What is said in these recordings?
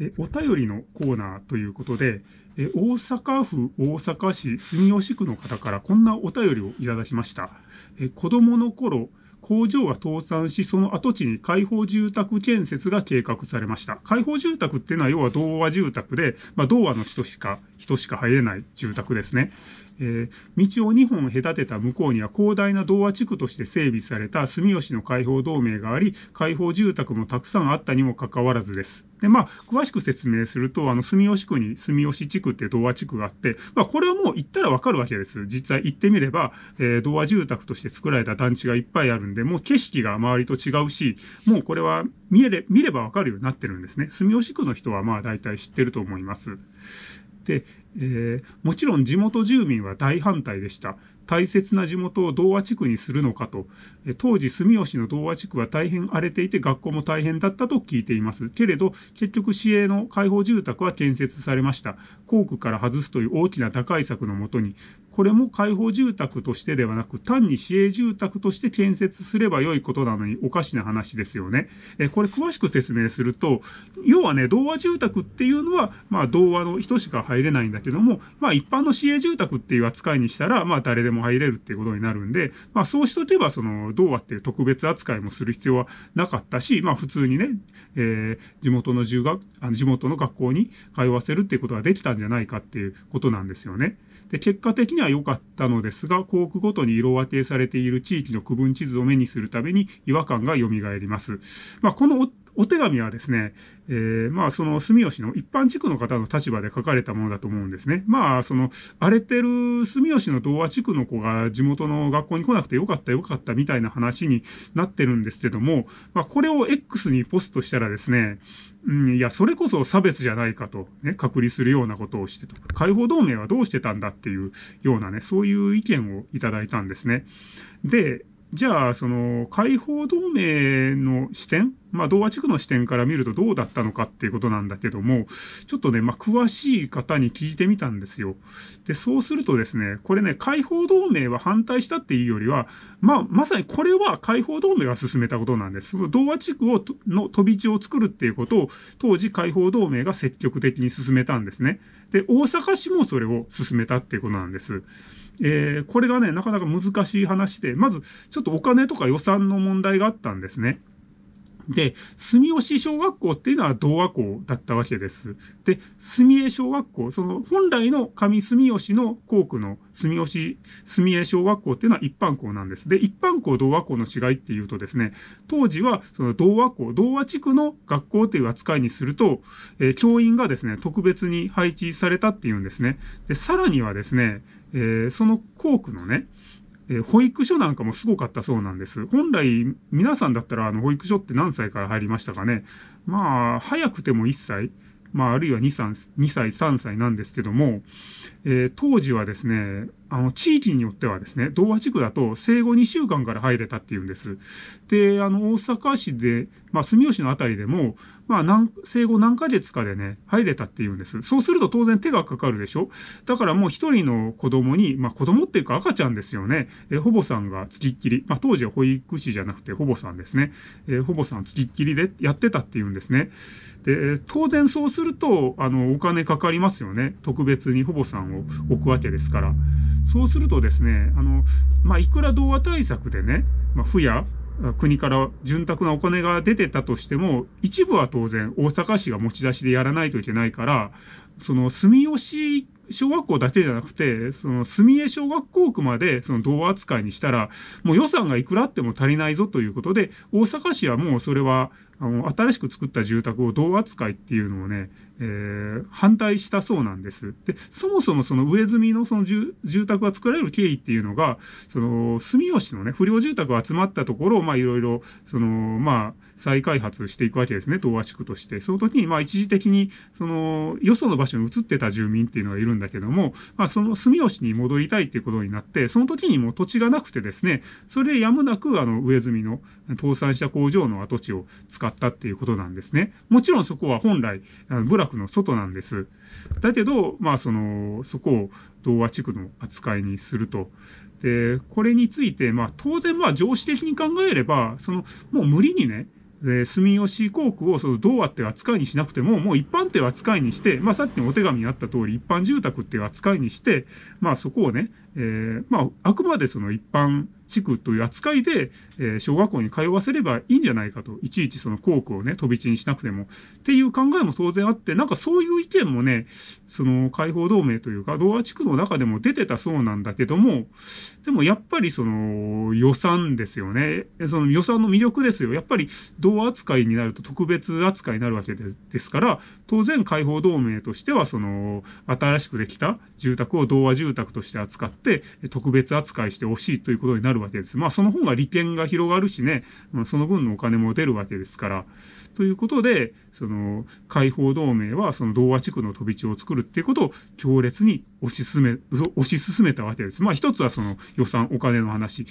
えお便りのコーナーということで、え大阪府大阪市住吉区の方からこんなお便りをいただきました。え子供の頃工場が倒産し、その跡地に開放住宅建設が計画されました。開放住宅っていうのは、要は童話住宅で、まあ、童話の人しか人しか入れない住宅ですね。えー、道を2本隔てた向こうには広大な童話地区として整備された住吉の解放同盟があり解放住宅もたくさんあったにもかかわらずです。でまあ、詳しく説明するとあの住吉区に住吉地区って童話地区があって、まあ、これはもう行ったらわかるわけです。実際行ってみれば、えー、童話住宅として作られた団地がいっぱいあるんでもう景色が周りと違うしもうこれは見れ見ればわかるようになってるんですね。住吉区の人はまあ大体知ってると思います。で、えー、もちろん地元住民は大反対でした。大切な地元を童話地区にするのかと、当時住吉の童話地区は大変荒れていて学校も大変だったと聞いています。けれど、結局市営の開放住宅は建設されました。校区から外すという大きな打開策のもとに、これも開放住宅としてではなく、単に市営住宅として建設すれば良いことなのにおかしな話ですよね。えこれ詳しく説明すると、要はね、童話住宅っていうのは、まあ童話の人しか入れないんだけども、まあ一般の市営住宅っていう扱いにしたら、まあ誰でも入れるっていうことになるんで、まあそうしとけば、その童話っていう特別扱いもする必要はなかったし、まあ普通にね、えー、地元の住学、あの地元の学校に通わせるっていうことができたんじゃないかっていうことなんですよね。で結果的には良かったのですが校区ごとに色分けされている地域の区分地図を目にするために違和感が蘇ります。まあ、このお手紙はですね、えー、まあその住吉の一般地区の方の立場で書かれたものだと思うんですね。まあその荒れてる住吉の童話地区の子が地元の学校に来なくてよかったよかったみたいな話になってるんですけども、まあこれを X にポストしたらですね、うん、いや、それこそ差別じゃないかと、ね、隔離するようなことをしてと、解放同盟はどうしてたんだっていうようなね、そういう意見をいただいたんですね。で、じゃあ、その解放同盟の視点まあ、童話地区の視点から見るとどうだったのかっていうことなんだけども、ちょっとね、まあ、詳しい方に聞いてみたんですよ。で、そうするとですね、これね、解放同盟は反対したっていうよりは、まあ、まさにこれは解放同盟が進めたことなんです。の童話地区を、の飛び地を作るっていうことを、当時解放同盟が積極的に進めたんですね。で、大阪市もそれを進めたっていうことなんです。えー、これがね、なかなか難しい話で、まず、ちょっとお金とか予算の問題があったんですね。で、住吉小学校っていうのは童話校だったわけです。で、住江小学校、その本来の上住吉の校区の住吉、住江小学校っていうのは一般校なんです。で、一般校、童話校の違いっていうとですね、当時はその童話校、童話地区の学校という扱いにすると、えー、教員がですね、特別に配置されたっていうんですね。で、さらにはですね、えー、その校区のね、え保育所なんかもすごかったそうなんです。本来、皆さんだったら、あの、保育所って何歳から入りましたかね。まあ、早くても1歳、まあ、あるいは2、3 2歳、3歳なんですけども、えー、当時はですね、あの地域によってはですね童話地区だと生後2週間から入れたっていうんです。であの大阪市で、まあ、住吉の辺りでも、まあ何、生後何ヶ月かでね入れたっていうんですそうすると当然手がかかるでしょだからもう一人の子供に、まあ、子供っていうか赤ちゃんですよねえほぼさんがつきっきり、まあ、当時は保育士じゃなくてほぼさんですねえほぼさんつきっきりでやってたっていうんですねで当然そうするとあのお金かかりますよね特別にほぼさんを置くわけですから。そうするとですね、あの、まあ、いくら童話対策でね、まあ、府や国から潤沢なお金が出てたとしても、一部は当然大阪市が持ち出しでやらないといけないから、その住吉小学校だけじゃなくて、その住江小学校区までその童話扱いにしたら、もう予算がいくらあっても足りないぞということで、大阪市はもうそれはあの新しく作った住宅を同扱いっていうのをね、えー、反対したそうなんです。で、そもそもその上積みのその住宅が作られる経緯っていうのが、その住吉のね、不良住宅が集まったところを、まあいろいろ、その、まあ再開発していくわけですね、東和地区として。その時に、まあ一時的に、その、よその場所に移ってた住民っていうのがいるんだけども、まあその住吉に戻りたいっていうことになって、その時にも土地がなくてですね、それでやむなくあの上積みの倒産した工場の跡地を使って、使ったっていうことなんですね。もちろんそこは本来、部落の外なんです。だけど、まあ、その、そこを童話地区の扱いにすると。で、これについて、まあ、当然、まあ、常識的に考えれば、その、もう無理にね、で住吉航空をその童話っていう扱いにしなくても、もう一般っていう扱いにして、まあさっきのお手紙にあった通り、一般住宅っていう扱いにして、まあそこをね、えー、まあ、あくまでその一般地区という扱いで、えー、小学校に通わせればいいんじゃないかと、いちいちその校区をね、飛び地にしなくても、っていう考えも当然あって、なんかそういう意見もね、その解放同盟というか、童話地区の中でも出てたそうなんだけども、でもやっぱりその予算ですよね。その予算の魅力ですよ。やっぱり童話扱いになると特別扱いになるわけですから、当然解放同盟としては、その新しくできた住宅を童話住宅として扱って、って特別扱いしてほしいということになるわけです。まあその方が利権が広がるしね、その分のお金も出るわけですから。ということで、その解放同盟はその童話地区の飛び地を作るっていうことを強烈に推し進め、推し進めたわけです。まあ一つはその予算、お金の話。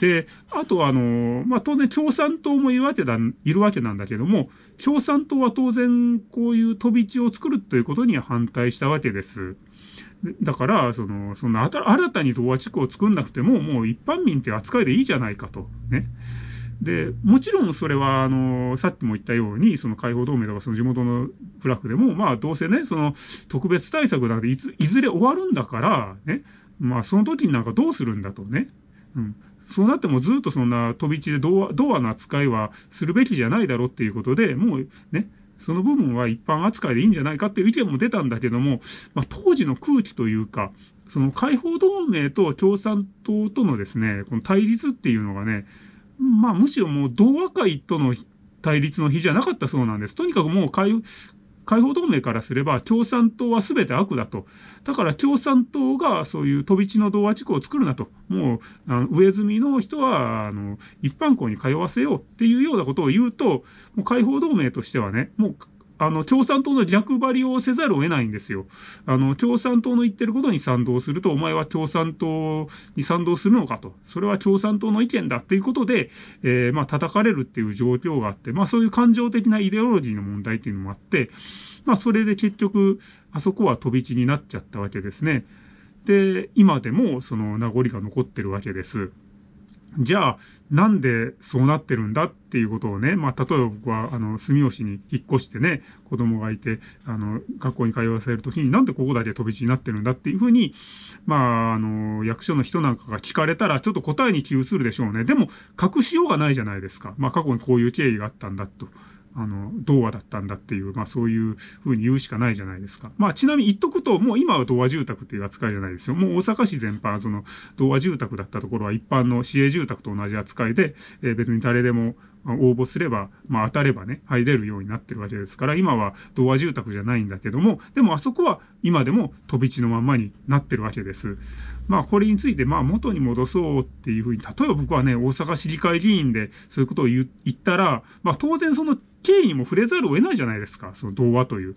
で、あとはあの、まあ当然共産党もいるわけだ、いるわけなんだけども、共産党は当然こういう飛び地を作るということには反対したわけです。だから、その、その新たに童話地区を作んなくても、もう一般民って扱いでいいじゃないかと。ね。で、もちろんそれは、あの、さっきも言ったように、その解放同盟とかその地元の部落でも、まあ、どうせね、その特別対策なんていずれ終わるんだから、ね。まあ、その時になんかどうするんだとね。うん。そうなってもずっとそんな飛び地で童話の扱いはするべきじゃないだろうっていうことで、もうね、その部分は一般扱いでいいんじゃないかっていう意見も出たんだけども、まあ、当時の空気というか、その解放同盟と共産党とのですね、この対立っていうのがね、まあむしろもう同和会との対立の日じゃなかったそうなんです。とにかくもう解解放同盟からすれば共産党は全て悪だと。だから共産党がそういう飛び地の童話地区を作るなと。もう、あの上積みの人は、あの、一般校に通わせようっていうようなことを言うと、もう解放同盟としてはね、もうあの共産党の逆張りをせざるを得ないんですよあの。共産党の言ってることに賛同すると、お前は共産党に賛同するのかと、それは共産党の意見だっていうことで、えー、まあ叩かれるっていう状況があって、まあ、そういう感情的なイデオロギーの問題っていうのもあって、まあ、それで結局、あそこは飛び地になっちゃったわけですね。で、今でもその名残が残ってるわけです。じゃあなんでそうなってるんだっていうことをね、まあ、例えば僕はあの住吉に引っ越してね子供がいてあの学校に通わせる時になんでここだけ飛び地になってるんだっていうふうに、まあ、あの役所の人なんかが聞かれたらちょっと答えに気移るでしょうねでも隠しようがないじゃないですか、まあ、過去にこういう経緯があったんだとあの、童話だったんだっていう、まあそういうふうに言うしかないじゃないですか。まあちなみに言っとくと、もう今は童話住宅っていう扱いじゃないですよ。もう大阪市全般、その童話住宅だったところは一般の市営住宅と同じ扱いで、えー、別に誰でも応募すれば、まあ、当たればね、入れるようになってるわけですから、今は童話住宅じゃないんだけども、でもあそこは今でも飛び地のままになってるわけです。まあ、これについて、まあ、元に戻そうっていうふうに、例えば僕はね、大阪市議会議員でそういうことを言ったら、まあ、当然その経緯も触れざるを得ないじゃないですか、その童話という。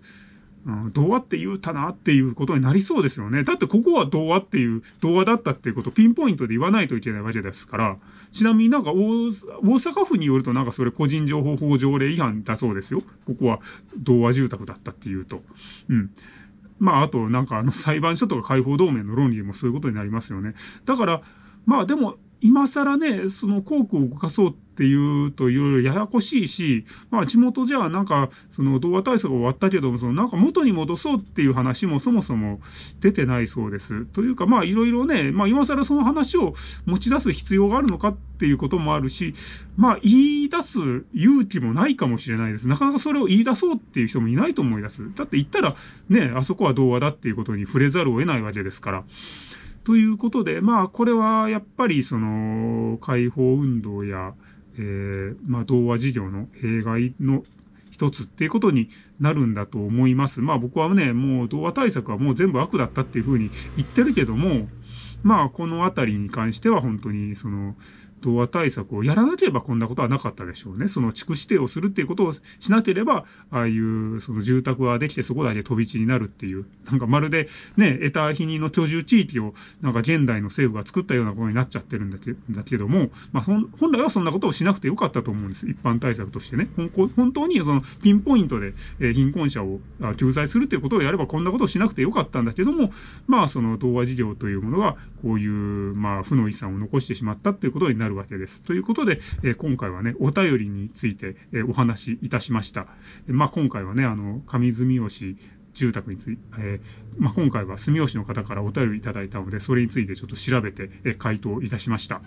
うん、童話って言うたなっていうことになりそうですよね。だってここは童話っていう、童話だったっていうことをピンポイントで言わないといけないわけですから、ちなみになんか大阪府によるとなんかそれ個人情報法条例違反だそうですよ。ここは童話住宅だったっていうと。うん。まああとなんかあの裁判所とか解放同盟の論理もそういうことになりますよね。だから、まあでも今更ねその校区を動かそうっていうといろいろややこしいし、まあ、地元じゃなんかその童話対策終わったけども、そのなんか元に戻そうっていう話もそもそも出てないそうです。というかまあいろいろね、まあ、今更その話を持ち出す必要があるのかっていうこともあるしまあ言い出す勇気もないかもしれないです。なかなかそれを言い出そうっていう人もいないと思います。だって言ったらねあそこは童話だっていうことに触れざるを得ないわけですから。ということで、まあ、これはやっぱりその解放運動や、えー、まあ、童話事業の弊害の一つっていうことになるんだと思います。まあ僕はね、もう童話対策はもう全部悪だったっていうふうに言ってるけども、まあこの辺りに関しては本当にその、童話対策をやらなければこんなことはなかったでしょうね。その地区指定をするっていうことをしなければ、ああいうその住宅ができてそこだけ飛び地になるっていう、なんかまるでね、得た否認の居住地域をなんか現代の政府が作ったようなことになっちゃってるんだけだけども、まあ、本来はそんなことをしなくてよかったと思うんです。一般対策としてね。本当にそのピンポイントで貧困者を救済するということをやればこんなことをしなくてよかったんだけども、まあその童和事業というものがこういうまあ負の遺産を残してしまったっていうことになるるわけです。ということで、え今回はね、お便りについて、えお話しいたしました。まあ、今回はね、あの、上住吉住宅について、えー、まあ、今回は住吉の方からお便りいただいたので、それについてちょっと調べて、え回答いたしました。